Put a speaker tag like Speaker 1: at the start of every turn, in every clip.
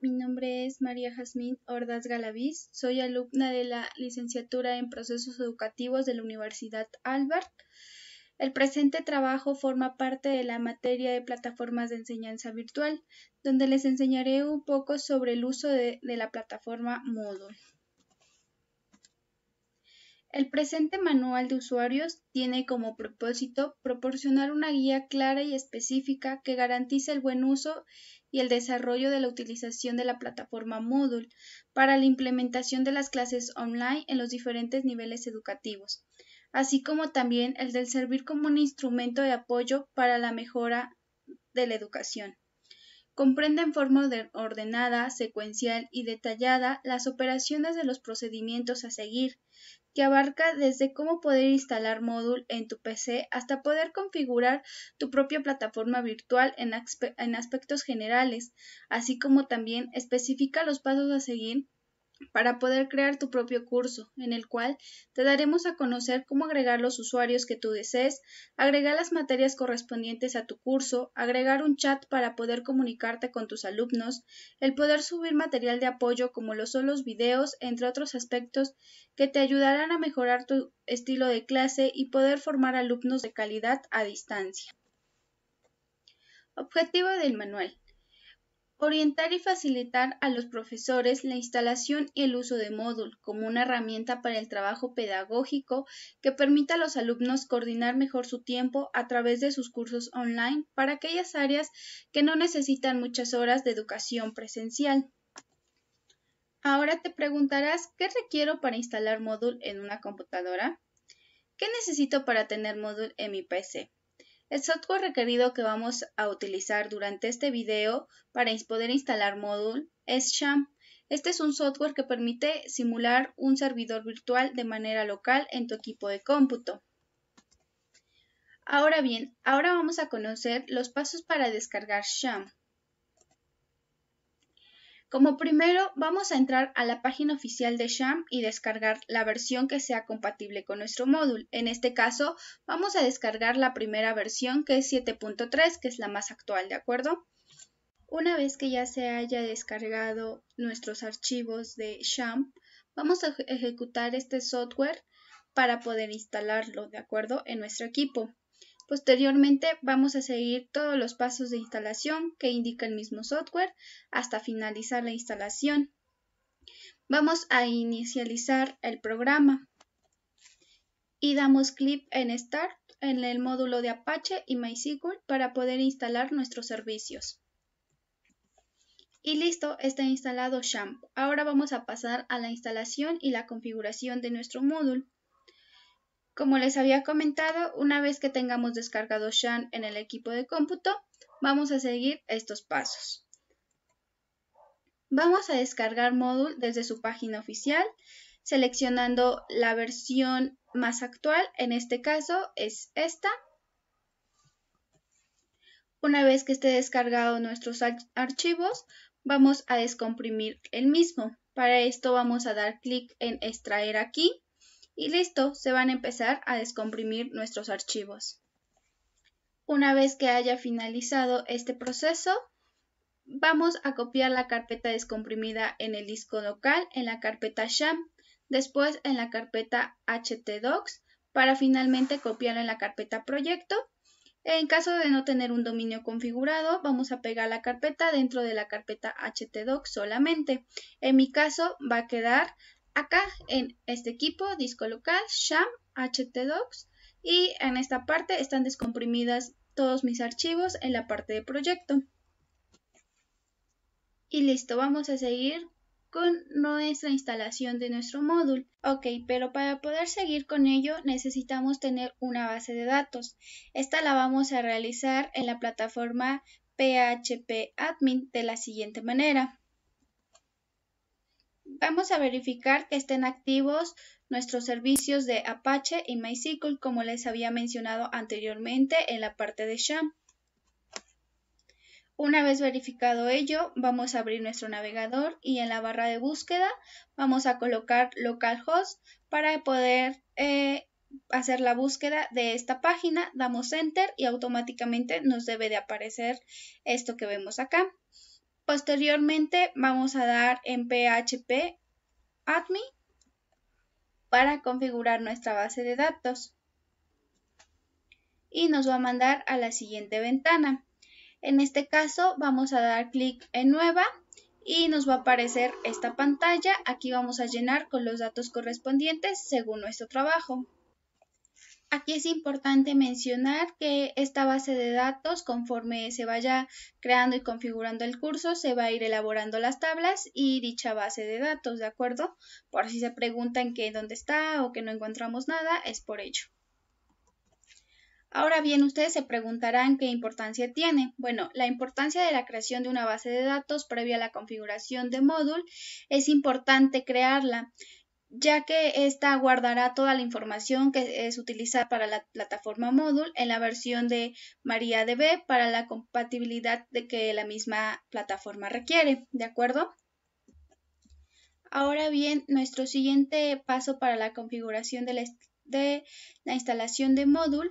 Speaker 1: Mi nombre es María Jazmín Ordaz Galaviz. Soy alumna de la licenciatura en procesos educativos de la Universidad Albert. El presente trabajo forma parte de la materia de plataformas de enseñanza virtual, donde les enseñaré un poco sobre el uso de, de la plataforma Moodle. El presente manual de usuarios tiene como propósito proporcionar una guía clara y específica que garantice el buen uso y el desarrollo de la utilización de la plataforma Moodle para la implementación de las clases online en los diferentes niveles educativos, así como también el del servir como un instrumento de apoyo para la mejora de la educación. Comprende en forma ordenada, secuencial y detallada las operaciones de los procedimientos a seguir, que abarca desde cómo poder instalar módulo en tu PC hasta poder configurar tu propia plataforma virtual en, en aspectos generales, así como también especifica los pasos a seguir para poder crear tu propio curso, en el cual te daremos a conocer cómo agregar los usuarios que tú desees, agregar las materias correspondientes a tu curso, agregar un chat para poder comunicarte con tus alumnos, el poder subir material de apoyo como los son los videos, entre otros aspectos que te ayudarán a mejorar tu estilo de clase y poder formar alumnos de calidad a distancia. Objetivo del manual orientar y facilitar a los profesores la instalación y el uso de Moodle como una herramienta para el trabajo pedagógico que permita a los alumnos coordinar mejor su tiempo a través de sus cursos online para aquellas áreas que no necesitan muchas horas de educación presencial. Ahora te preguntarás, ¿qué requiero para instalar Moodle en una computadora? ¿Qué necesito para tener Moodle en mi PC? El software requerido que vamos a utilizar durante este video para poder instalar módulo es SHAM. Este es un software que permite simular un servidor virtual de manera local en tu equipo de cómputo. Ahora bien, ahora vamos a conocer los pasos para descargar SHAM. Como primero, vamos a entrar a la página oficial de SHAM y descargar la versión que sea compatible con nuestro módulo. En este caso, vamos a descargar la primera versión que es 7.3, que es la más actual, ¿de acuerdo? Una vez que ya se haya descargado nuestros archivos de SHAM, vamos a ejecutar este software para poder instalarlo, ¿de acuerdo? En nuestro equipo. Posteriormente vamos a seguir todos los pasos de instalación que indica el mismo software hasta finalizar la instalación. Vamos a inicializar el programa y damos clic en Start en el módulo de Apache y MySQL para poder instalar nuestros servicios. Y listo, está instalado Shamp. Ahora vamos a pasar a la instalación y la configuración de nuestro módulo. Como les había comentado, una vez que tengamos descargado Shan en el equipo de cómputo, vamos a seguir estos pasos. Vamos a descargar módulo desde su página oficial, seleccionando la versión más actual, en este caso es esta. Una vez que esté descargado nuestros archivos, vamos a descomprimir el mismo. Para esto vamos a dar clic en extraer aquí y listo, se van a empezar a descomprimir nuestros archivos. Una vez que haya finalizado este proceso, vamos a copiar la carpeta descomprimida en el disco local en la carpeta SHAM, después en la carpeta htdocs para finalmente copiarla en la carpeta proyecto. En caso de no tener un dominio configurado, vamos a pegar la carpeta dentro de la carpeta htdocs solamente. En mi caso va a quedar Acá en este equipo, disco local, sham, htdocs y en esta parte están descomprimidas todos mis archivos en la parte de proyecto. Y listo, vamos a seguir con nuestra instalación de nuestro módulo. Ok, pero para poder seguir con ello necesitamos tener una base de datos. Esta la vamos a realizar en la plataforma PHP Admin de la siguiente manera vamos a verificar que estén activos nuestros servicios de Apache y MySQL como les había mencionado anteriormente en la parte de SHAM. Una vez verificado ello, vamos a abrir nuestro navegador y en la barra de búsqueda vamos a colocar localhost para poder eh, hacer la búsqueda de esta página. Damos enter y automáticamente nos debe de aparecer esto que vemos acá. Posteriormente vamos a dar en PHP admin para configurar nuestra base de datos. Y nos va a mandar a la siguiente ventana. En este caso vamos a dar clic en nueva y nos va a aparecer esta pantalla. Aquí vamos a llenar con los datos correspondientes según nuestro trabajo. Aquí es importante mencionar que esta base de datos, conforme se vaya creando y configurando el curso, se va a ir elaborando las tablas y dicha base de datos, ¿de acuerdo? Por si se preguntan que dónde está o que no encontramos nada, es por ello. Ahora bien, ustedes se preguntarán qué importancia tiene. Bueno, la importancia de la creación de una base de datos previa a la configuración de módulo es importante crearla, ya que esta guardará toda la información que es utilizada para la plataforma módulo en la versión de MariaDB para la compatibilidad de que la misma plataforma requiere, ¿de acuerdo? Ahora bien, nuestro siguiente paso para la configuración de la, instalación de módulo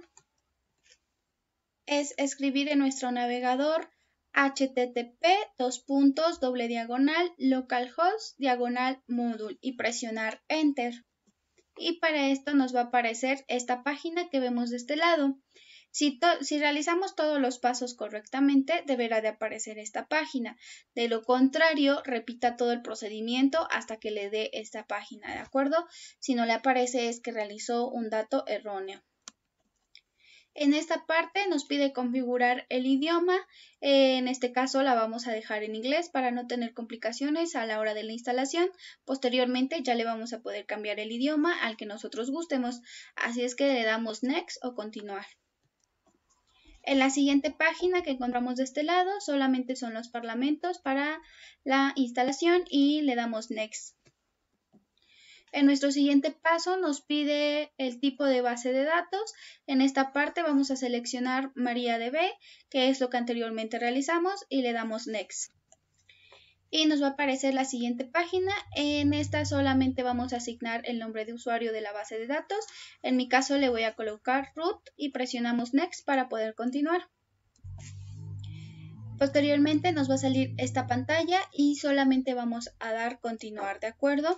Speaker 1: es escribir en nuestro navegador http dos puntos doble diagonal localhost diagonal module y presionar enter. Y para esto nos va a aparecer esta página que vemos de este lado. Si, si, realizamos todos los pasos correctamente, deberá de aparecer esta página. De lo contrario, repita todo el procedimiento hasta que le dé esta página, ¿de acuerdo? Si no le aparece es que realizó un dato erróneo. En esta parte nos pide configurar el idioma, en este caso la vamos a dejar en inglés para no tener complicaciones a la hora de la instalación. Posteriormente ya le vamos a poder cambiar el idioma al que nosotros gustemos, así es que le damos next o continuar. En la siguiente página que encontramos de este lado solamente son los parlamentos para la instalación y le damos next. En nuestro siguiente paso nos pide el tipo de base de datos. En esta parte vamos a seleccionar MariaDB, que es lo que anteriormente realizamos, y le damos Next. Y nos va a aparecer la siguiente página. En esta solamente vamos a asignar el nombre de usuario de la base de datos. En mi caso le voy a colocar root y presionamos Next para poder continuar. Posteriormente nos va a salir esta pantalla y solamente vamos a dar continuar, ¿de acuerdo?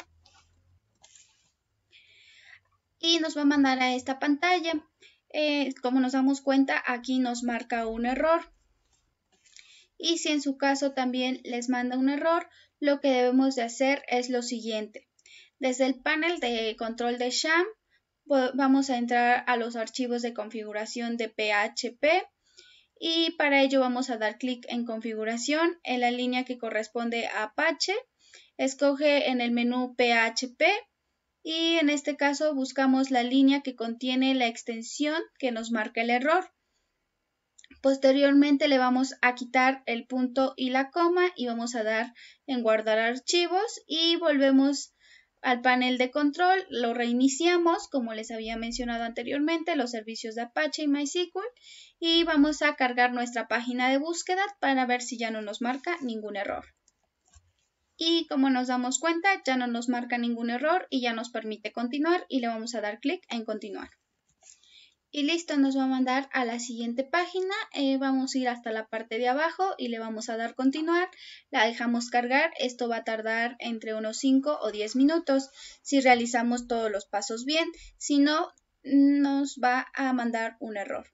Speaker 1: y nos va a mandar a esta pantalla. Eh, como nos damos cuenta, aquí nos marca un error. Y si en su caso también les manda un error, lo que debemos de hacer es lo siguiente. Desde el panel de control de SHAM, vamos a entrar a los archivos de configuración de PHP y para ello vamos a dar clic en configuración en la línea que corresponde a Apache. Escoge en el menú PHP y en este caso buscamos la línea que contiene la extensión que nos marca el error. Posteriormente le vamos a quitar el punto y la coma y vamos a dar en guardar archivos y volvemos al panel de control, lo reiniciamos, como les había mencionado anteriormente, los servicios de Apache y MySQL y vamos a cargar nuestra página de búsqueda para ver si ya no nos marca ningún error y como nos damos cuenta ya no nos marca ningún error y ya nos permite continuar y le vamos a dar clic en continuar. Y listo, nos va a mandar a la siguiente página, eh, vamos a ir hasta la parte de abajo y le vamos a dar continuar, la dejamos cargar, esto va a tardar entre unos 5 o 10 minutos si realizamos todos los pasos bien, si no nos va a mandar un error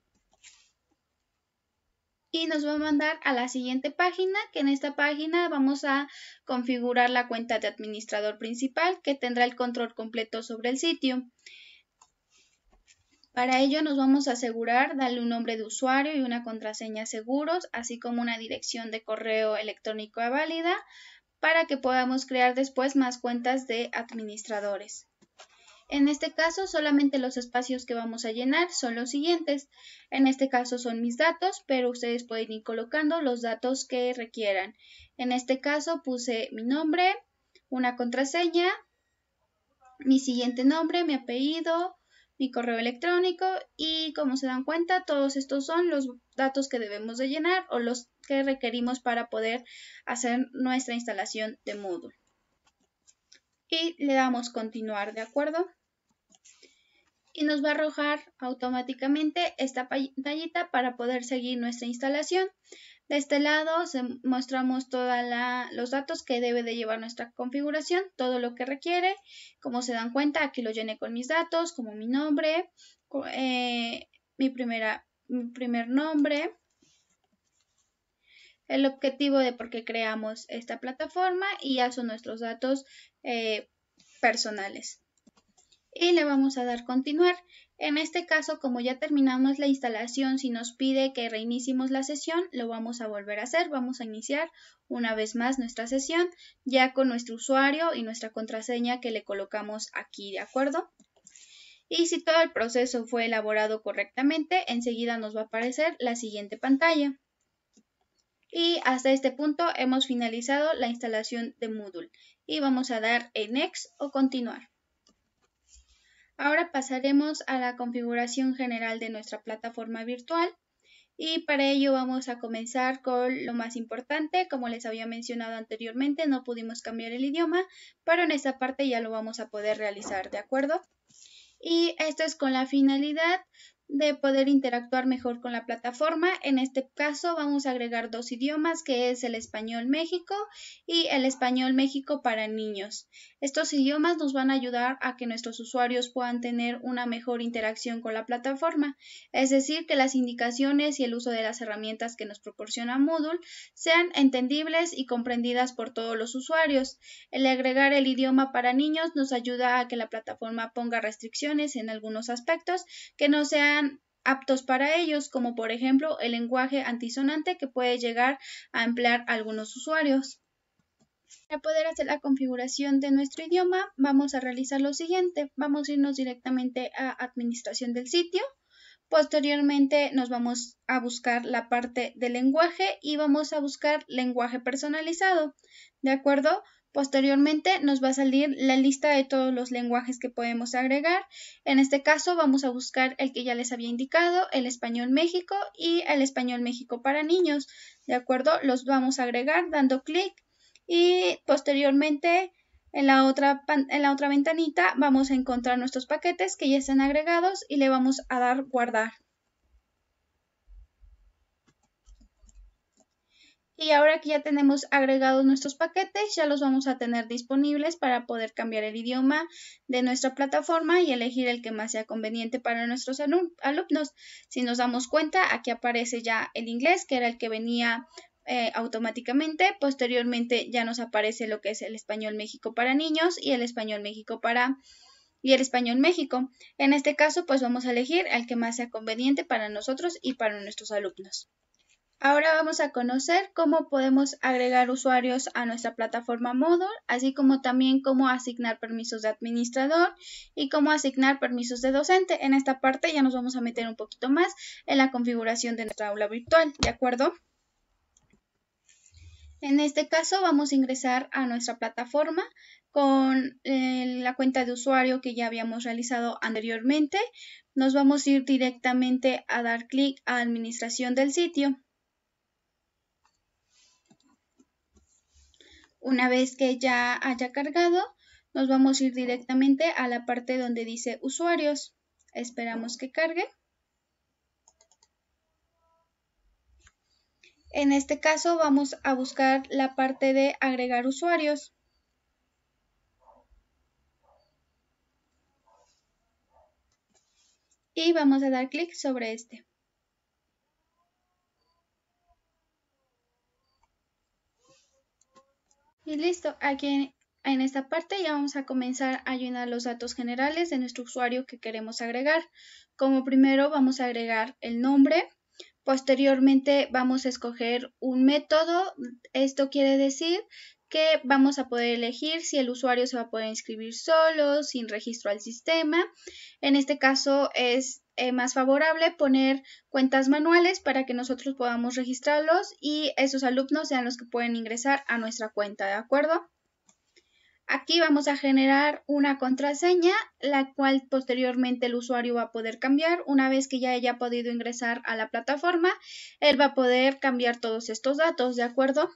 Speaker 1: y nos va a mandar a la siguiente página, que en esta página vamos a configurar la cuenta de administrador principal que tendrá el control completo sobre el sitio. Para ello nos vamos a asegurar darle un nombre de usuario y una contraseña seguros, así como una dirección de correo electrónico válida para que podamos crear después más cuentas de administradores. En este caso, solamente los espacios que vamos a llenar son los siguientes. En este caso son mis datos, pero ustedes pueden ir colocando los datos que requieran. En este caso puse mi nombre, una contraseña, mi siguiente nombre, mi apellido, mi correo electrónico y como se dan cuenta todos estos son los datos que debemos de llenar o los que requerimos para poder hacer nuestra instalación de Moodle. Y le damos continuar, ¿de acuerdo? y nos va a arrojar automáticamente esta pantallita para poder seguir nuestra instalación. De este lado mostramos todos los datos que debe de llevar nuestra configuración, todo lo que requiere. Como se dan cuenta, aquí lo llené con mis datos, como mi nombre, eh, mi, primera, primer nombre, el objetivo de por qué creamos esta plataforma y ya son nuestros datos eh, personales y le vamos a dar continuar. En este caso, como ya terminamos la instalación, si nos pide que reiniciemos la sesión, lo vamos a volver a hacer. Vamos a iniciar una vez más nuestra sesión ya con nuestro usuario y nuestra contraseña que le colocamos aquí, ¿de acuerdo? Y si todo el proceso fue elaborado correctamente, enseguida nos va a aparecer la siguiente pantalla. Y hasta este punto hemos finalizado la instalación de Moodle y vamos a dar en Next o Continuar. Ahora pasaremos a la configuración general de nuestra plataforma virtual y para ello vamos a comenzar con lo más importante. Como les había mencionado anteriormente, no pudimos cambiar el idioma, pero en esta parte ya lo vamos a poder realizar, ¿de acuerdo? Y esto es con la finalidad de poder interactuar mejor con la plataforma. En este caso vamos a agregar dos idiomas que es el español México y el español México para niños. Estos idiomas nos van a ayudar a que nuestros usuarios puedan tener una mejor interacción con la plataforma, es decir, que las indicaciones y el uso de las herramientas que nos proporciona Moodle sean entendibles y comprendidas por todos los usuarios. El agregar el idioma para niños nos ayuda a que la plataforma ponga restricciones en algunos aspectos que no sean aptos para ellos, como por ejemplo el lenguaje antisonante que puede llegar a emplear algunos usuarios. Para poder hacer la configuración de nuestro idioma, vamos a realizar lo siguiente. Vamos a irnos directamente a administración del sitio. Posteriormente nos vamos a buscar la parte del lenguaje y vamos a buscar lenguaje personalizado. ¿De acuerdo? Posteriormente nos va a salir la lista de todos los lenguajes que podemos agregar. En este caso vamos a buscar el que ya les había indicado, el español México y el español México para niños. ¿De acuerdo? Los vamos a agregar dando clic y posteriormente en la, otra, en la otra ventanita vamos a encontrar nuestros paquetes que ya están agregados y le vamos a dar guardar. Y ahora que ya tenemos agregados nuestros paquetes, ya los vamos a tener disponibles para poder cambiar el idioma de nuestra plataforma y elegir el que más sea conveniente para nuestros alumnos. Si nos damos cuenta, aquí aparece ya el inglés, que era el que venía eh, automáticamente. Posteriormente ya nos aparece lo que es el español México para niños y el español México para y el español México. En este caso, pues vamos a elegir el que más sea conveniente para nosotros y para nuestros alumnos. Ahora vamos a conocer cómo podemos agregar usuarios a nuestra plataforma Moodle, así como también cómo asignar permisos de administrador y cómo asignar permisos de docente. En esta parte ya nos vamos a meter un poquito más en la configuración de nuestra aula virtual, ¿de acuerdo? En este caso vamos a ingresar a nuestra plataforma con eh, la cuenta de usuario que ya habíamos realizado anteriormente. Nos vamos a ir directamente a dar clic a administración del sitio. Una vez que ya haya cargado, nos vamos a ir directamente a la parte donde dice usuarios. Esperamos que cargue. En este caso vamos a buscar la parte de agregar usuarios. Y vamos a dar clic sobre este. Y listo, aquí en, esta parte ya vamos a comenzar a llenar los datos generales de nuestro usuario que queremos agregar. Como primero vamos a agregar el nombre, posteriormente vamos a escoger un método, esto quiere decir que vamos a poder elegir si el usuario se va a poder inscribir solo, sin registro al sistema. En este caso es eh, más favorable poner cuentas manuales para que nosotros podamos registrarlos y esos alumnos sean los que pueden ingresar a nuestra cuenta, ¿de acuerdo? Aquí vamos a generar una contraseña, la cual posteriormente el usuario va a poder cambiar. Una vez que ya haya podido ingresar a la plataforma, él va a poder cambiar todos estos datos, ¿de acuerdo?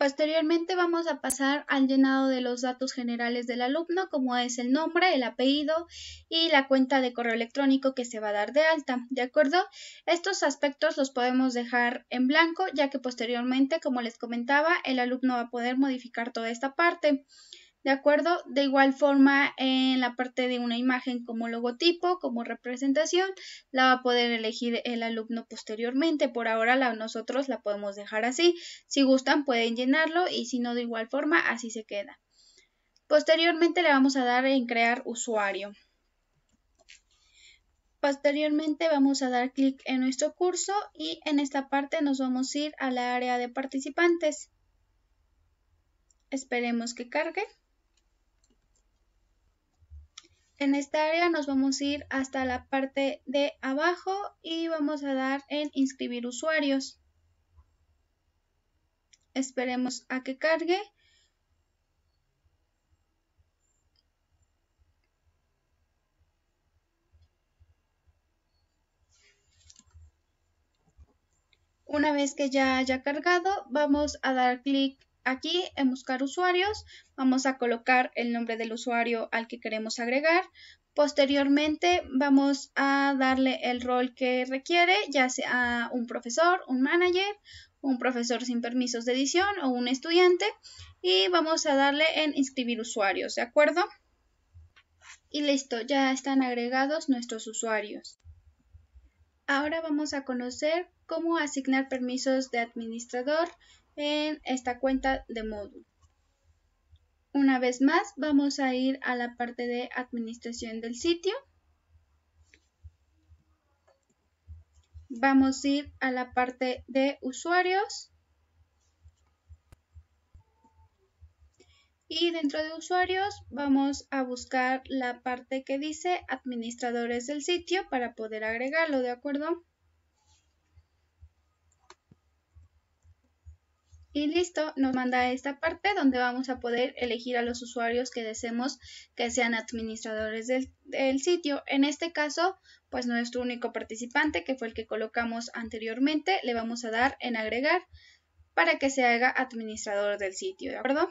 Speaker 1: Posteriormente vamos a pasar al llenado de los datos generales del alumno, como es el nombre, el apellido y la cuenta de correo electrónico que se va a dar de alta, ¿de acuerdo? Estos aspectos los podemos dejar en blanco, ya que posteriormente, como les comentaba, el alumno va a poder modificar toda esta parte. ¿De acuerdo? De igual forma, en la parte de una imagen como logotipo, como representación, la va a poder elegir el alumno posteriormente. Por ahora nosotros la podemos dejar así. Si gustan, pueden llenarlo y si no, de igual forma, así se queda. Posteriormente le vamos a dar en crear usuario. Posteriormente vamos a dar clic en nuestro curso y en esta parte nos vamos a ir a la área de participantes. Esperemos que cargue en esta área nos vamos a ir hasta la parte de abajo y vamos a dar en inscribir usuarios. Esperemos a que cargue. Una vez que ya haya cargado, vamos a dar clic Aquí en buscar usuarios vamos a colocar el nombre del usuario al que queremos agregar. Posteriormente vamos a darle el rol que requiere, ya sea un profesor, un manager, un profesor sin permisos de edición o un estudiante. Y vamos a darle en inscribir usuarios, ¿de acuerdo? Y listo, ya están agregados nuestros usuarios. Ahora vamos a conocer cómo asignar permisos de administrador, en esta cuenta de módulo. Una vez más vamos a ir a la parte de administración del sitio. Vamos a ir a la parte de usuarios. Y dentro de usuarios vamos a buscar la parte que dice administradores del sitio para poder agregarlo, ¿de acuerdo? Y listo, nos manda a esta parte donde vamos a poder elegir a los usuarios que deseemos que sean administradores del, sitio. En este caso, pues nuestro único participante, que fue el que colocamos anteriormente, le vamos a dar en agregar para que se haga administrador del sitio, ¿de acuerdo?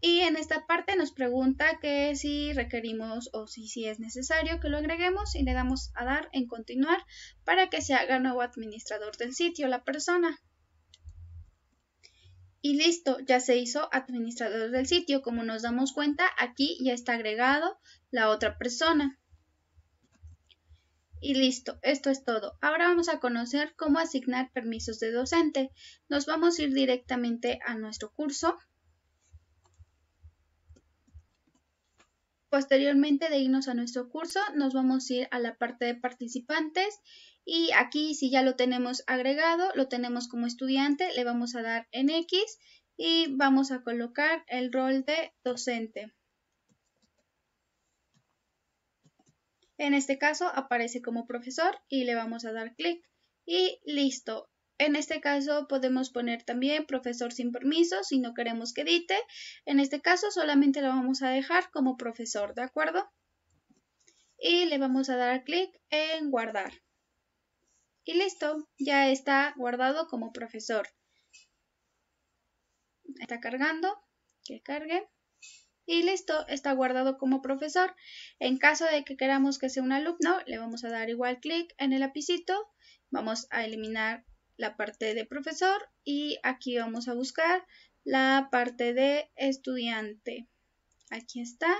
Speaker 1: Y en esta parte nos pregunta que si requerimos o si, si es necesario que lo agreguemos y le damos a dar en continuar para que se haga nuevo administrador del sitio la persona. Y listo, ya se hizo administrador del sitio. Como nos damos cuenta, aquí ya está agregado la otra persona. Y listo, esto es todo. Ahora vamos a conocer cómo asignar permisos de docente. Nos vamos a ir directamente a nuestro curso. Posteriormente de irnos a nuestro curso, nos vamos a ir a la parte de participantes y aquí si ya lo tenemos agregado, lo tenemos como estudiante, le vamos a dar en X y vamos a colocar el rol de docente. En este caso aparece como profesor y le vamos a dar clic y listo. En este caso podemos poner también profesor sin permiso si no queremos que edite. En este caso solamente lo vamos a dejar como profesor, ¿de acuerdo? Y le vamos a dar clic en guardar. Y listo, ya está guardado como profesor. Está cargando, que cargue. Y listo, está guardado como profesor. En caso de que queramos que sea un alumno, le vamos a dar igual clic en el lapicito. Vamos a eliminar la parte de profesor y aquí vamos a buscar la parte de estudiante. Aquí está.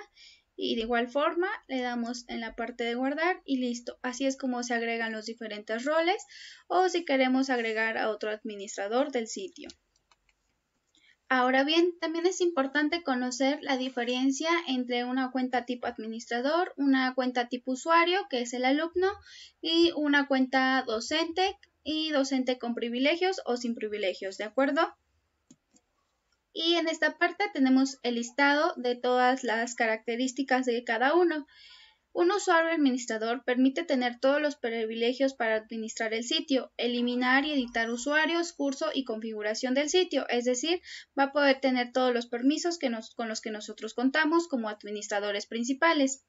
Speaker 1: Y de igual forma le damos en la parte de guardar y listo. Así es como se agregan los diferentes roles o si queremos agregar a otro administrador del sitio. Ahora bien, también es importante conocer la diferencia entre una cuenta tipo administrador, una cuenta tipo usuario, que es el alumno, y una cuenta docente, y docente con privilegios o sin privilegios, ¿de acuerdo? Y en esta parte tenemos el listado de todas las características de cada uno. Un usuario administrador permite tener todos los privilegios para administrar el sitio, eliminar y editar usuarios, curso y configuración del sitio, es decir, va a poder tener todos los permisos con los que nosotros contamos como administradores principales.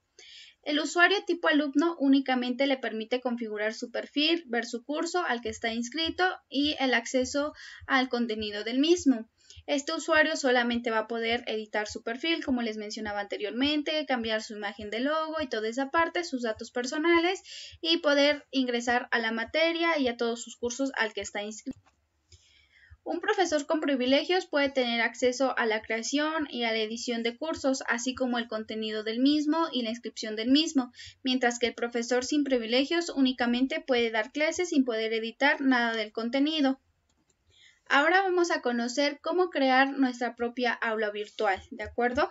Speaker 1: El usuario tipo alumno únicamente le permite configurar su perfil, ver su curso al que está inscrito y el acceso al contenido del mismo. Este usuario solamente va a poder editar su perfil, como les mencionaba anteriormente, cambiar su imagen de logo y toda esa parte, sus datos personales y poder ingresar a la materia y a todos sus cursos al que está inscrito. Un profesor con privilegios puede tener acceso a la creación y a la edición de cursos, así como el contenido del mismo y la inscripción del mismo, mientras que el profesor sin privilegios únicamente puede dar clases sin poder editar nada del contenido. Ahora vamos a conocer cómo crear nuestra propia aula virtual, ¿de acuerdo?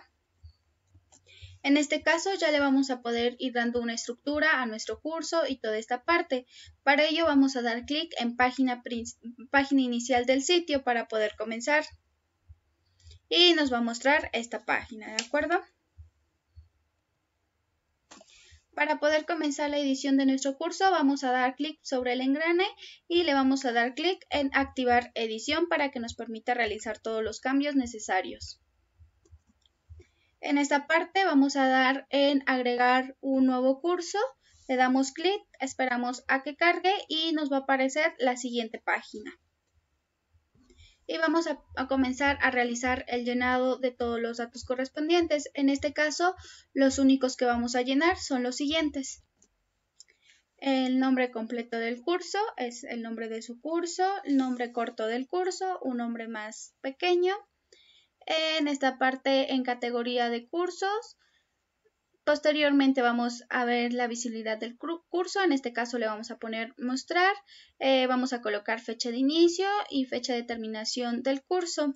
Speaker 1: En este caso ya le vamos a poder ir dando una estructura a nuestro curso y toda esta parte. Para ello vamos a dar clic en página, inicial del sitio para poder comenzar. Y nos va a mostrar esta página, ¿de acuerdo? Para poder comenzar la edición de nuestro curso vamos a dar clic sobre el engrane y le vamos a dar clic en activar edición para que nos permita realizar todos los cambios necesarios. En esta parte vamos a dar en agregar un nuevo curso, le damos clic, esperamos a que cargue y nos va a aparecer la siguiente página y vamos a, comenzar a realizar el llenado de todos los datos correspondientes. En este caso, los únicos que vamos a llenar son los siguientes. El nombre completo del curso es el nombre de su curso, el nombre corto del curso, un nombre más pequeño. En esta parte, en categoría de cursos, Posteriormente vamos a ver la visibilidad del curso, en este caso le vamos a poner mostrar, eh, vamos a colocar fecha de inicio y fecha de terminación del curso.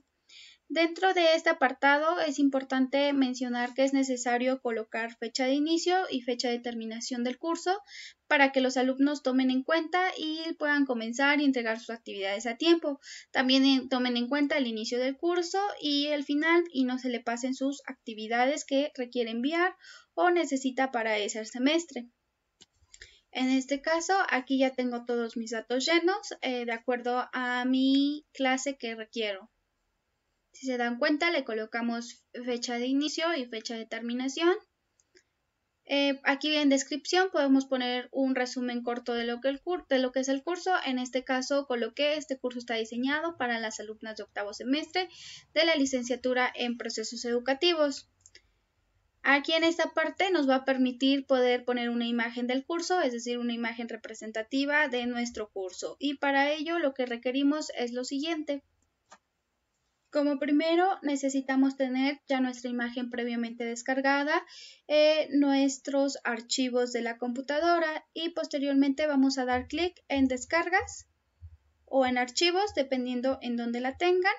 Speaker 1: Dentro de este apartado es importante mencionar que es necesario colocar fecha de inicio y fecha de terminación del curso para que los alumnos tomen en cuenta y puedan comenzar y entregar sus actividades a tiempo. También eh, tomen en cuenta el inicio del curso y el final y no se le pasen sus actividades que requiere enviar o necesita para ese semestre. En este caso, aquí ya tengo todos mis datos llenos eh, de acuerdo a mi clase que requiero. Si se dan cuenta, le colocamos fecha de inicio y fecha de terminación. Eh, aquí en descripción podemos poner un resumen corto de lo, que de lo que es el curso. En este caso coloqué este curso está diseñado para las alumnas de octavo semestre de la licenciatura en procesos educativos. Aquí en esta parte nos va a permitir poder poner una imagen del curso, es decir, una imagen representativa de nuestro curso. Y para ello lo que requerimos es lo siguiente. Como primero necesitamos tener ya nuestra imagen previamente descargada, nuestros archivos de la computadora y posteriormente vamos a dar clic en descargas o en archivos dependiendo en donde la tengan.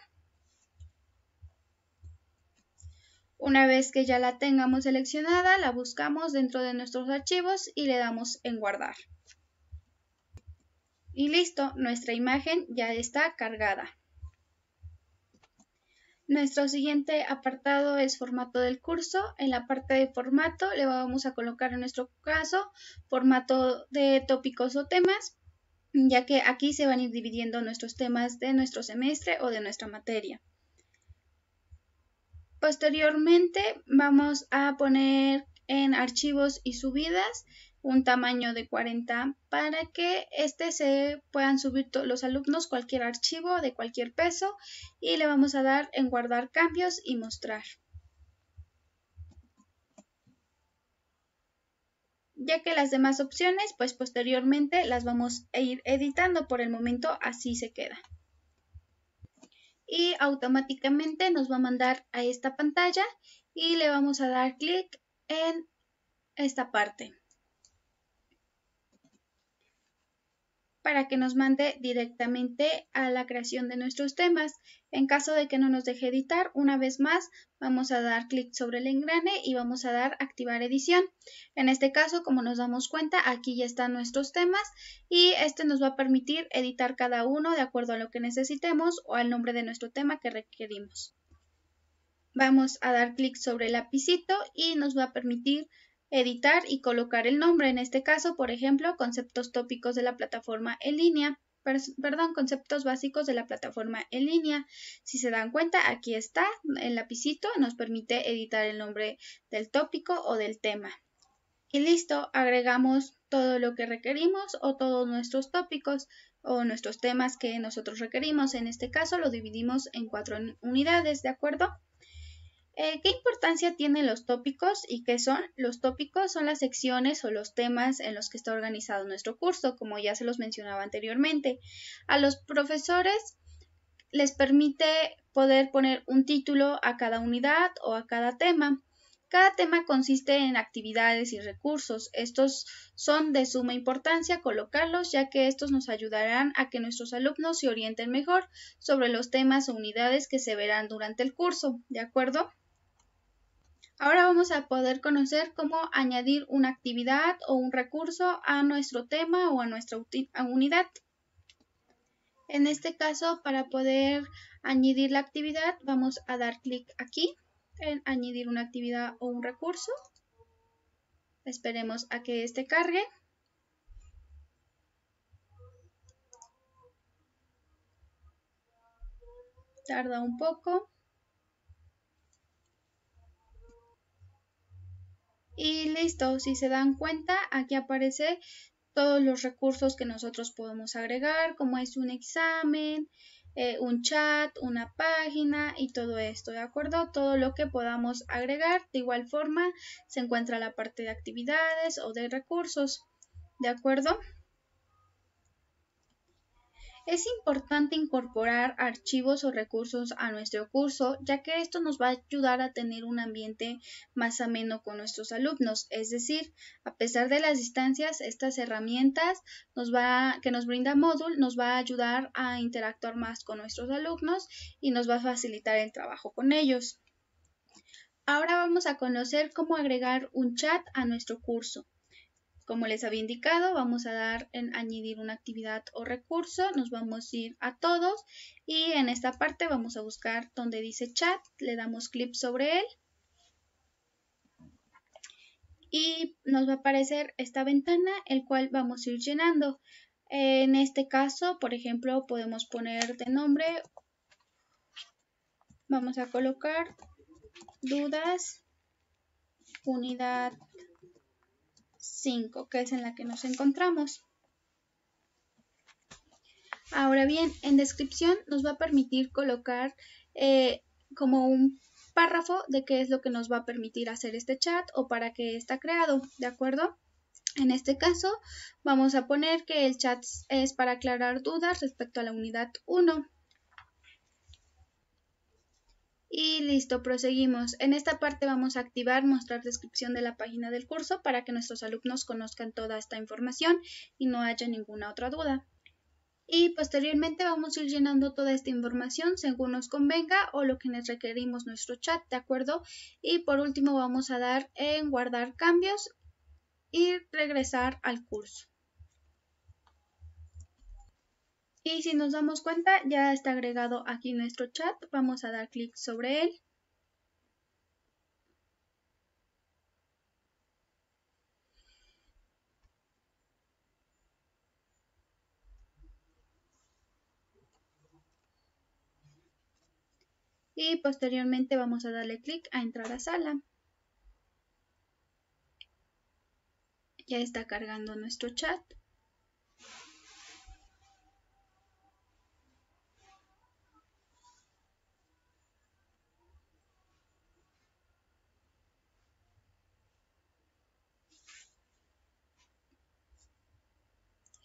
Speaker 1: Una vez que ya la tengamos seleccionada, la buscamos dentro de nuestros archivos y le damos en guardar. Y listo, nuestra imagen ya está cargada. Nuestro siguiente apartado es formato del curso. En la parte de formato le vamos a colocar en nuestro caso formato de tópicos o temas, ya que aquí se van a ir dividiendo nuestros temas de nuestro semestre o de nuestra materia. Posteriormente vamos a poner en archivos y subidas un tamaño de 40 para que este se puedan subir los alumnos cualquier archivo de cualquier peso y le vamos a dar en guardar cambios y mostrar. ya que las demás opciones pues posteriormente las vamos a ir editando por el momento así se queda y automáticamente nos va a mandar a esta pantalla y le vamos a dar clic en esta parte para que nos mande directamente a la creación de nuestros temas. En caso de que no nos deje editar, una vez más vamos a dar clic sobre el engrane y vamos a dar activar edición. En este caso, como nos damos cuenta, aquí ya están nuestros temas y este nos va a permitir editar cada uno de acuerdo a lo que necesitemos o al nombre de nuestro tema que requerimos. Vamos a dar clic sobre el lapicito y nos va a permitir editar y colocar el nombre, en este caso, por ejemplo, conceptos tópicos de la plataforma en línea, perdón, conceptos básicos de la plataforma en línea. Si se dan cuenta, aquí está, el lapicito nos permite editar el nombre del tópico o del tema. Y listo, agregamos todo lo que requerimos o todos nuestros tópicos o nuestros temas que nosotros requerimos. En este caso lo dividimos en cuatro unidades, ¿de acuerdo? Eh, ¿Qué importancia tienen los tópicos y qué son? Los tópicos son las secciones o los temas en los que está organizado nuestro curso, como ya se los mencionaba anteriormente. A los profesores les permite poder poner un título a cada unidad o a cada tema. Cada tema consiste en actividades y recursos. Estos son de suma importancia colocarlos ya que estos nos ayudarán a que nuestros alumnos se orienten mejor sobre los temas o unidades que se verán durante el curso, ¿de acuerdo? Ahora vamos a poder conocer cómo añadir una actividad o un recurso a nuestro tema o a nuestra unidad. En este caso, para poder añadir la actividad, vamos a dar clic aquí en añadir una actividad o un recurso. Esperemos a que este cargue. Tarda un poco. y listo, si se dan cuenta, aquí aparece todos los recursos que nosotros podemos agregar, como es un examen, eh, un chat, una página y todo esto, ¿de acuerdo? Todo lo que podamos agregar. De igual forma, se encuentra la parte de actividades o de recursos, ¿de acuerdo? Es importante incorporar archivos o recursos a nuestro curso, ya que esto nos va a ayudar a tener un ambiente más ameno con nuestros alumnos. Es decir, a pesar de las distancias, estas herramientas que nos brinda Módul nos va a ayudar a interactuar más con nuestros alumnos y nos va a facilitar el trabajo con ellos. Ahora vamos a conocer cómo agregar un chat a nuestro curso. Como les había indicado, vamos a dar en añadir una actividad o recurso, nos vamos a ir a todos y en esta parte vamos a buscar donde dice chat, le damos clic sobre él y nos va a aparecer esta ventana, el cual vamos a ir llenando. En este caso, por ejemplo, podemos poner de nombre, vamos a colocar dudas, unidad 5, que es en la que nos encontramos. Ahora bien, en descripción nos va a permitir colocar eh, como un párrafo de qué es lo que nos va a permitir hacer este chat o para qué está creado, ¿de acuerdo? En este caso, vamos a poner que el chat es para aclarar dudas respecto a la unidad 1. Y listo, proseguimos. En esta parte vamos a activar mostrar descripción de la página del curso para que nuestros alumnos conozcan toda esta información y no haya ninguna otra duda. Y posteriormente vamos a ir llenando toda esta información según nos convenga o lo que nos requerimos nuestro chat, ¿de acuerdo? Y por último vamos a dar en guardar cambios y regresar al curso. Y si nos damos cuenta, ya está agregado aquí nuestro chat. Vamos a dar clic sobre él. y posteriormente vamos a darle clic a entrar a sala. Ya está cargando nuestro chat.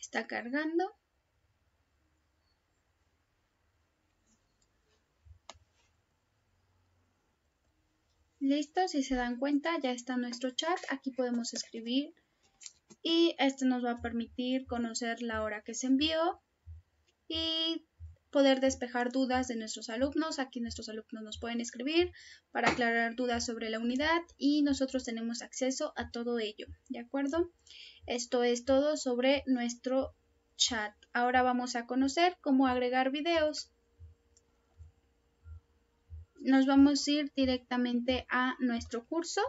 Speaker 1: Está cargando. Listo, si se dan cuenta ya está nuestro chat, aquí podemos escribir y esto nos va a permitir conocer la hora que se envió y poder despejar dudas de nuestros alumnos. Aquí nuestros alumnos nos pueden escribir para aclarar dudas sobre la unidad y nosotros tenemos acceso a todo ello. ¿De acuerdo? Esto es todo sobre nuestro chat. Ahora vamos a conocer cómo agregar videos. Nos vamos a ir directamente a nuestro curso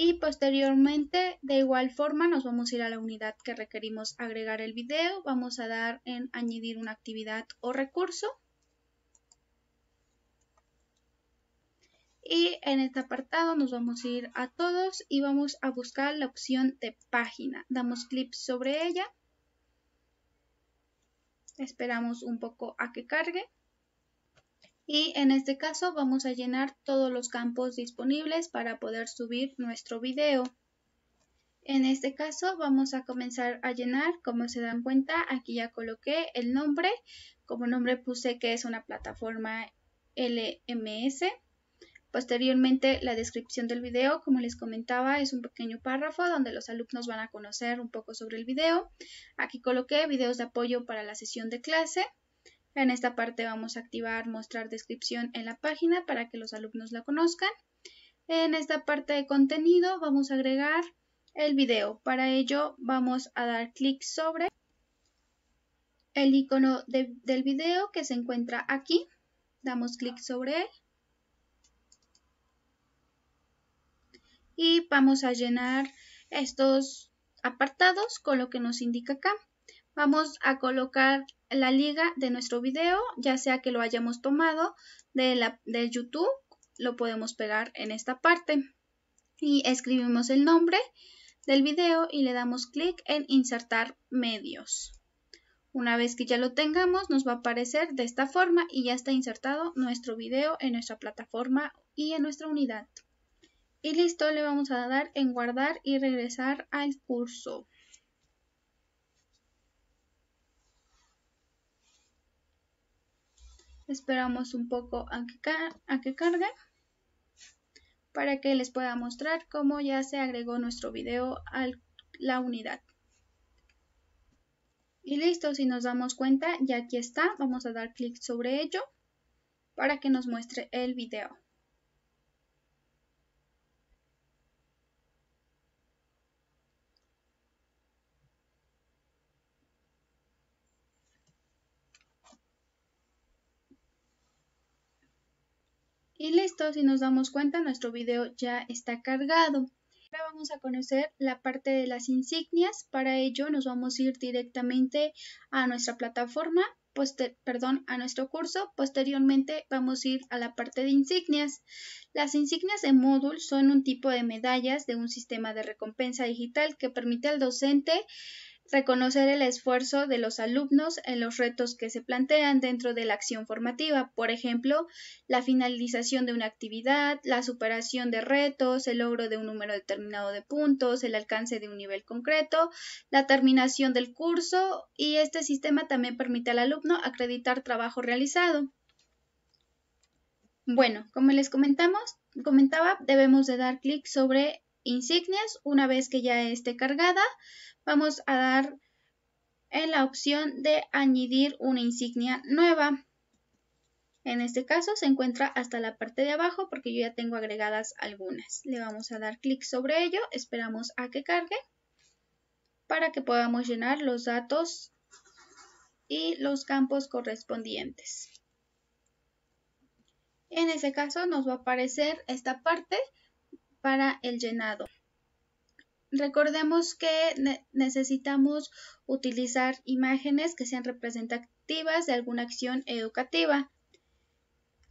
Speaker 1: y posteriormente de igual forma nos vamos a ir a la unidad que requerimos agregar el video, vamos a dar en añadir una actividad o recurso y en este apartado nos vamos a ir a todos y vamos a buscar la opción de página, damos clic sobre ella, esperamos un poco a que cargue y en este caso vamos a llenar todos los campos disponibles para poder subir nuestro video. En este caso vamos a comenzar a llenar, como se dan cuenta, aquí ya coloqué el nombre, como nombre puse que es una plataforma LMS. Posteriormente la descripción del video, como les comentaba, es un pequeño párrafo donde los alumnos van a conocer un poco sobre el video. Aquí coloqué videos de apoyo para la sesión de clase. En esta parte vamos a activar mostrar descripción en la página para que los alumnos la conozcan. En esta parte de contenido vamos a agregar el video. Para ello vamos a dar clic sobre el icono del video que se encuentra aquí. Damos clic sobre él. Y vamos a llenar estos apartados con lo que nos indica acá. Vamos a colocar la liga de nuestro video, ya sea que lo hayamos tomado de, YouTube, lo podemos pegar en esta parte. Y escribimos el nombre del video y le damos clic en insertar medios. Una vez que ya lo tengamos, nos va a aparecer de esta forma y ya está insertado nuestro video en nuestra plataforma y en nuestra unidad. Y listo, le vamos a dar en guardar y regresar al curso. Esperamos un poco a que, cargue para que les pueda mostrar cómo ya se agregó nuestro video a la unidad. Y listo, si nos damos cuenta, ya aquí está. Vamos a dar clic sobre ello para que nos muestre el video. listo, si nos damos cuenta, nuestro video ya está cargado. Ahora vamos a conocer la parte de las insignias. Para ello nos vamos a ir directamente a nuestra plataforma, perdón, a nuestro curso. Posteriormente vamos a ir a la parte de insignias. Las insignias de módulo son un tipo de medallas de un sistema de recompensa digital que permite al docente reconocer el esfuerzo de los alumnos en los retos que se plantean dentro de la acción formativa, por ejemplo, la finalización de una actividad, la superación de retos, el logro de un número determinado de puntos, el alcance de un nivel concreto, la terminación del curso y este sistema también permite al alumno acreditar trabajo realizado. Bueno, como les comentamos, comentaba, debemos de dar clic sobre insignias. Una vez que ya esté cargada, vamos a dar en la opción de añadir una insignia nueva. En este caso se encuentra hasta la parte de abajo porque yo ya tengo agregadas algunas. Le vamos a dar clic sobre ello, esperamos a que cargue para que podamos llenar los datos y los campos correspondientes. En ese caso nos va a aparecer esta parte para el llenado. Recordemos que necesitamos utilizar imágenes que sean representativas de alguna acción educativa.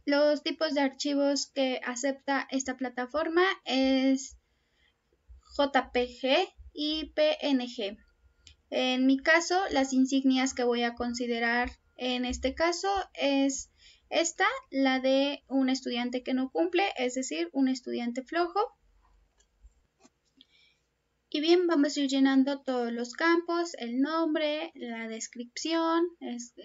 Speaker 1: Los tipos de archivos que acepta esta plataforma es JPG y PNG. En mi caso, las insignias que voy a considerar en este caso es esta, la de un estudiante que no cumple, es decir, un estudiante flojo y bien, vamos a ir llenando todos los campos, el nombre, la descripción,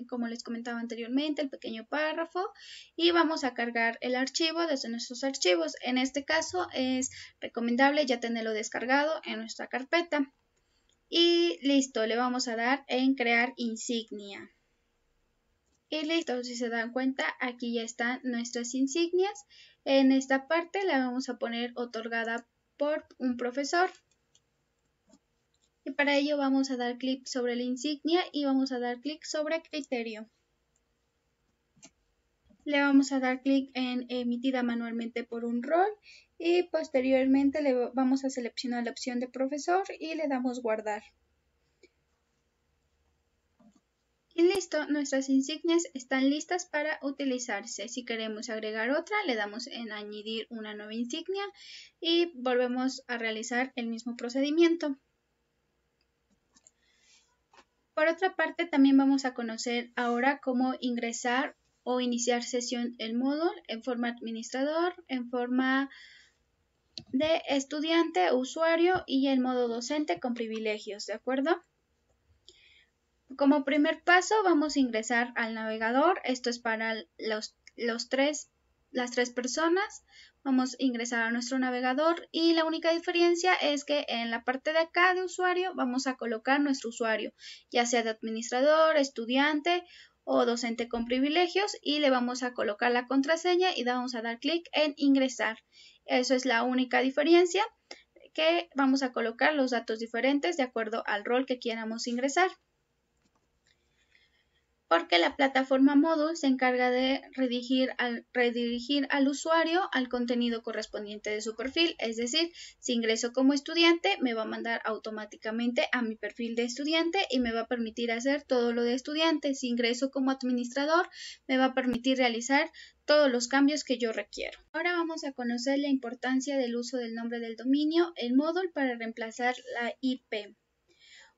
Speaker 1: como les comentaba anteriormente, el pequeño párrafo y vamos a cargar el archivo desde nuestros archivos. En este caso es recomendable ya tenerlo descargado en nuestra carpeta. Y listo, le vamos a dar en crear insignia. Y listo, si se dan cuenta, aquí ya están nuestras insignias. En esta parte la vamos a poner otorgada por un profesor y para ello vamos a dar clic sobre la insignia y vamos a dar clic sobre criterio. Le vamos a dar clic en emitida manualmente por un rol y posteriormente le vamos a seleccionar la opción de profesor y le damos guardar. Y listo, nuestras insignias están listas para utilizarse. Si queremos agregar otra, le damos en añadir una nueva insignia y volvemos a realizar el mismo procedimiento. Por otra parte, también vamos a conocer ahora cómo ingresar o iniciar sesión en módulo en forma administrador, en forma de estudiante, usuario y en modo docente con privilegios, ¿de acuerdo? Como primer paso vamos a ingresar al navegador, esto es para los, los tres las tres personas. Vamos a ingresar a nuestro navegador y la única diferencia es que en la parte de acá de usuario vamos a colocar nuestro usuario, ya sea de administrador, estudiante o docente con privilegios y le vamos a colocar la contraseña y vamos a dar clic en ingresar. Eso es la única diferencia que vamos a colocar los datos diferentes de acuerdo al rol que quieramos ingresar porque la plataforma Moodle se encarga de redirigir al, redirigir al usuario al contenido correspondiente de su perfil, es decir, si ingreso como estudiante me va a mandar automáticamente a mi perfil de estudiante y me va a permitir hacer todo lo de estudiante, si ingreso como administrador me va a permitir realizar todos los cambios que yo requiero. Ahora vamos a conocer la importancia del uso del nombre del dominio, el módulo para reemplazar la IP.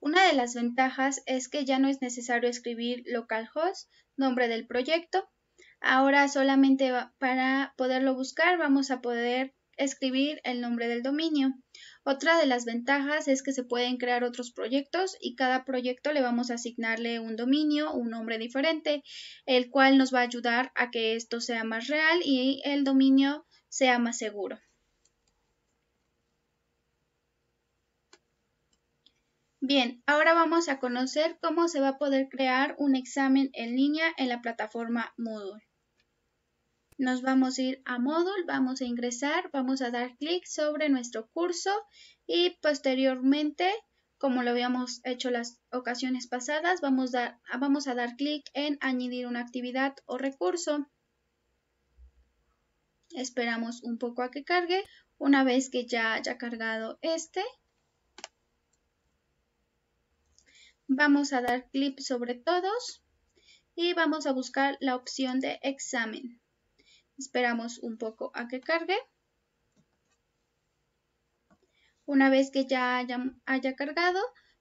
Speaker 1: Una de las ventajas es que ya no es necesario escribir localhost, nombre del proyecto. Ahora solamente para poderlo buscar vamos a poder escribir el nombre del dominio. Otra de las ventajas es que se pueden crear otros proyectos y cada proyecto le vamos a asignarle un dominio, un nombre diferente, el cual nos va a ayudar a que esto sea más real y el dominio sea más seguro. Bien, ahora vamos a conocer cómo se va a poder crear un examen en línea en la plataforma Moodle. Nos vamos a ir a Moodle, vamos a ingresar, vamos a dar clic sobre nuestro curso y posteriormente, como lo habíamos hecho las ocasiones pasadas, vamos a, dar, vamos a dar clic en añadir una actividad o recurso. Esperamos un poco a que cargue. Una vez que ya haya cargado este, Vamos a dar clic sobre todos y vamos a buscar la opción de examen. Esperamos un poco a que cargue. Una vez que ya haya, cargado,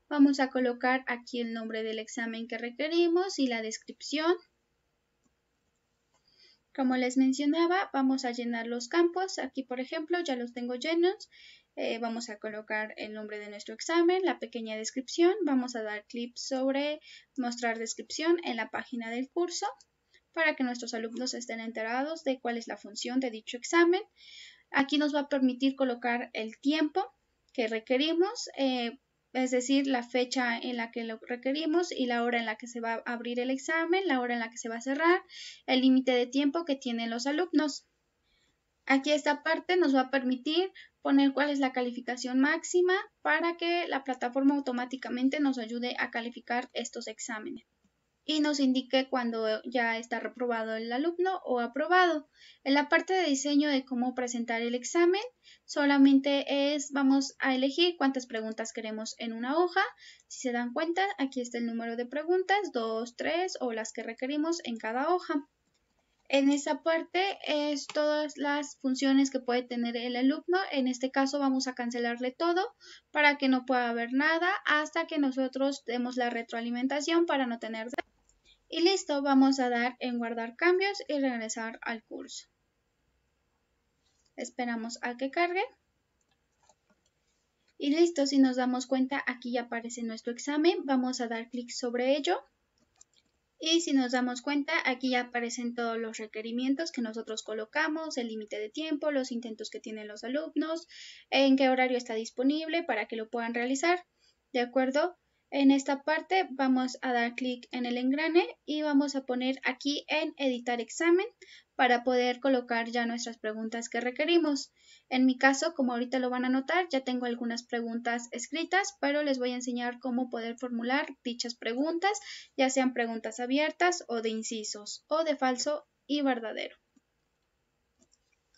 Speaker 1: vamos a colocar aquí el nombre del examen que requerimos y la descripción. Como les mencionaba, vamos a llenar los campos. Aquí, por ejemplo, ya los tengo llenos eh, vamos a colocar el nombre de nuestro examen, la pequeña descripción, vamos a dar clic sobre mostrar descripción en la página del curso para que nuestros alumnos estén enterados de cuál es la función de dicho examen. Aquí nos va a permitir colocar el tiempo que requerimos, eh, es decir, la fecha en la que lo requerimos y la hora en la que se va a abrir el examen, la hora en la que se va a cerrar, el límite de tiempo que tienen los alumnos. Aquí esta parte nos va a permitir poner cuál es la calificación máxima para que la plataforma automáticamente nos ayude a calificar estos exámenes y nos indique cuando ya está reprobado el alumno o aprobado. En la parte de diseño de cómo presentar el examen, solamente es, vamos a elegir cuántas preguntas queremos en una hoja. Si se dan cuenta, aquí está el número de preguntas, dos, tres o las que requerimos en cada hoja. En esa parte es todas las funciones que puede tener el alumno. En este caso vamos a cancelarle todo para que no pueda haber nada hasta que nosotros demos la retroalimentación para no tener... Y listo, vamos a dar en guardar cambios y regresar al curso. Esperamos a que cargue. Y listo, si nos damos cuenta aquí ya aparece nuestro examen, vamos a dar clic sobre ello. Y si nos damos cuenta, aquí ya aparecen todos los requerimientos que nosotros colocamos, el límite de tiempo, los intentos que tienen los alumnos, en qué horario está disponible para que lo puedan realizar, ¿de acuerdo? En esta parte vamos a dar clic en el engrane y vamos a poner aquí en editar examen para poder colocar ya nuestras preguntas que requerimos. En mi caso, como ahorita lo van a notar, ya tengo algunas preguntas escritas, pero les voy a enseñar cómo poder formular dichas preguntas, ya sean preguntas abiertas o de incisos o de falso y verdadero.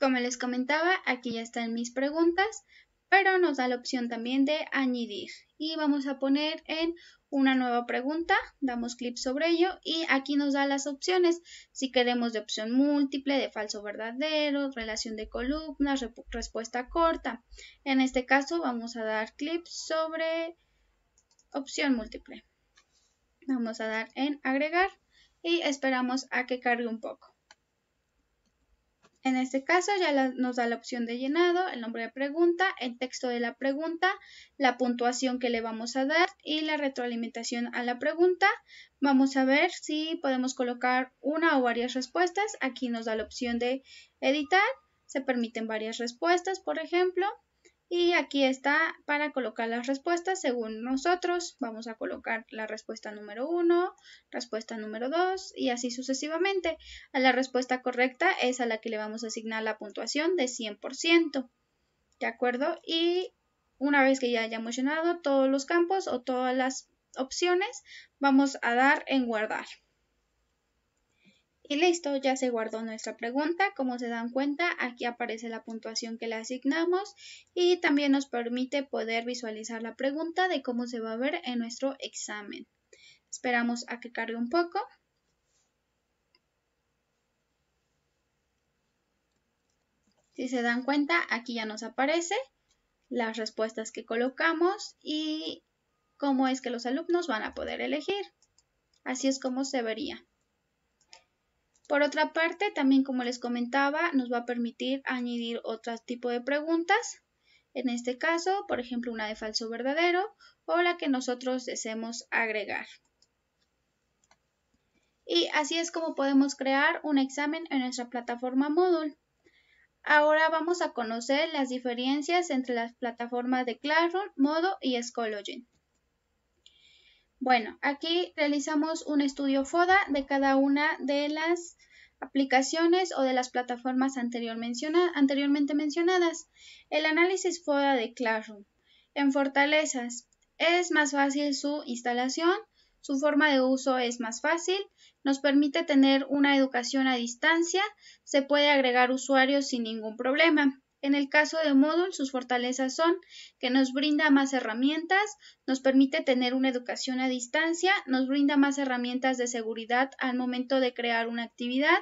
Speaker 1: Como les comentaba, aquí ya están mis preguntas pero nos da la opción también de añadir y vamos a poner en una nueva pregunta, damos clic sobre ello y aquí nos da las opciones, si queremos de opción múltiple, de falso verdadero, relación de columnas, respuesta corta. En este caso vamos a dar clic sobre opción múltiple. Vamos a dar en agregar y esperamos a que cargue un poco. En este caso ya nos da la opción de llenado, el nombre de pregunta, el texto de la pregunta, la puntuación que le vamos a dar y la retroalimentación a la pregunta. Vamos a ver si podemos colocar una o varias respuestas. Aquí nos da la opción de editar. Se permiten varias respuestas, por ejemplo. Y aquí está para colocar las respuestas según nosotros. Vamos a colocar la respuesta número 1, respuesta número 2 y así sucesivamente. A la respuesta correcta es a la que le vamos a asignar la puntuación de 100%. ¿De acuerdo? Y una vez que ya hayamos llenado todos los campos o todas las opciones, vamos a dar en guardar. Y listo, ya se guardó nuestra pregunta. Como se dan cuenta, aquí aparece la puntuación que le asignamos y también nos permite poder visualizar la pregunta de cómo se va a ver en nuestro examen. Esperamos a que cargue un poco. Si se dan cuenta, aquí ya nos aparece las respuestas que colocamos y cómo es que los alumnos van a poder elegir. Así es como se vería. Por otra parte, también como les comentaba, nos va a permitir añadir otro tipo de preguntas. En este caso, por ejemplo, una de falso verdadero o la que nosotros deseemos agregar. Y así es como podemos crear un examen en nuestra plataforma Moodle. Ahora vamos a conocer las diferencias entre las plataformas de Classroom, Modo y Schoology. Bueno, aquí realizamos un estudio FODA de cada una de las aplicaciones o de las plataformas anteriormente mencionadas. El análisis FODA de Classroom. En fortalezas, es más fácil su instalación, su forma de uso es más fácil, nos permite tener una educación a distancia, se puede agregar usuarios sin ningún problema. En el caso de Moodle, sus fortalezas son que nos brinda más herramientas, nos permite tener una educación a distancia, nos brinda más herramientas de seguridad al momento de crear una actividad,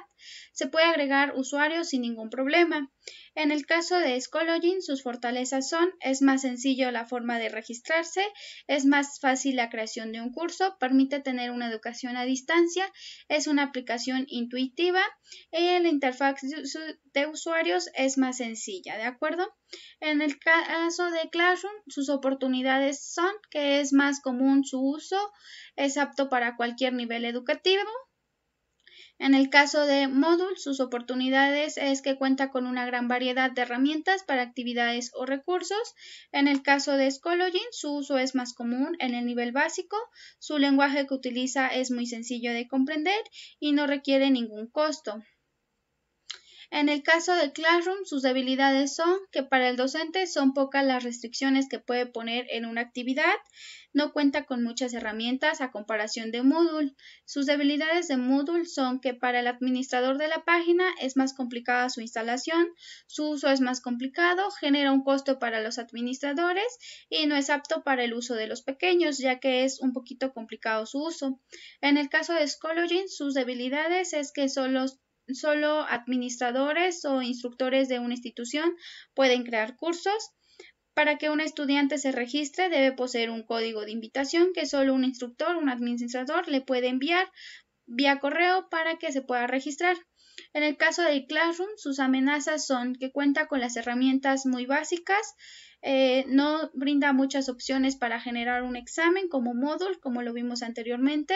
Speaker 1: se puede agregar usuarios sin ningún problema. En el caso de Schologin, sus fortalezas son, es más sencillo la forma de registrarse, es más fácil la creación de un curso, permite tener una educación a distancia, es una aplicación intuitiva y la interfaz de usuarios es más sencilla, ¿de acuerdo? En el caso de Classroom, sus oportunidades son que es más común su uso, es apto para cualquier nivel educativo, en el caso de Moodle, sus oportunidades es que cuenta con una gran variedad de herramientas para actividades o recursos. En el caso de Schoology, su uso es más común en el nivel básico, su lenguaje que utiliza es muy sencillo de comprender y no requiere ningún costo. En el caso de Classroom, sus debilidades son que para el docente son pocas las restricciones que puede poner en una actividad, no cuenta con muchas herramientas a comparación de Moodle. Sus debilidades de Moodle son que para el administrador de la página es más complicada su instalación, su uso es más complicado, genera un costo para los administradores y no es apto para el uso de los pequeños, ya que es un poquito complicado su uso. En el caso de Schoology, sus debilidades es que solo administradores o instructores de una institución pueden crear cursos. Para que un estudiante se registre debe poseer un código de invitación que solo un instructor, un administrador le puede enviar vía correo para que se pueda registrar. En el caso de Classroom, sus amenazas son que cuenta con las herramientas muy básicas, eh, no brinda muchas opciones para generar un examen como módulo, como lo vimos anteriormente,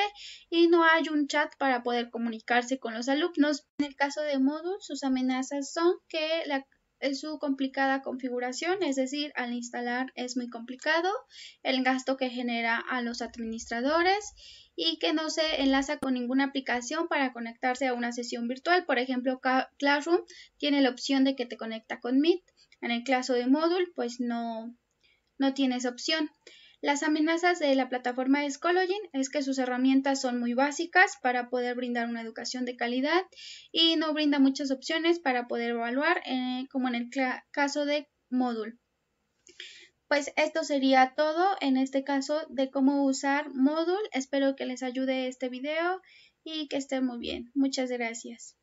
Speaker 1: y no hay un chat para poder comunicarse con los alumnos. En el caso de Moodle, sus amenazas son que la su complicada configuración, es decir, al instalar es muy complicado, el gasto que genera a los administradores y que no se enlaza con ninguna aplicación para conectarse a una sesión virtual. Por ejemplo, Classroom tiene la opción de que te conecta con Meet. En el caso de Módulo, pues no, no tiene esa opción. Las amenazas de la plataforma de es que sus herramientas son muy básicas para poder brindar una educación de calidad y no brinda muchas opciones para poder evaluar, eh, como en el caso de módulo Pues esto sería todo en este caso de cómo usar módulo Espero que les ayude este video y que estén muy bien. Muchas gracias.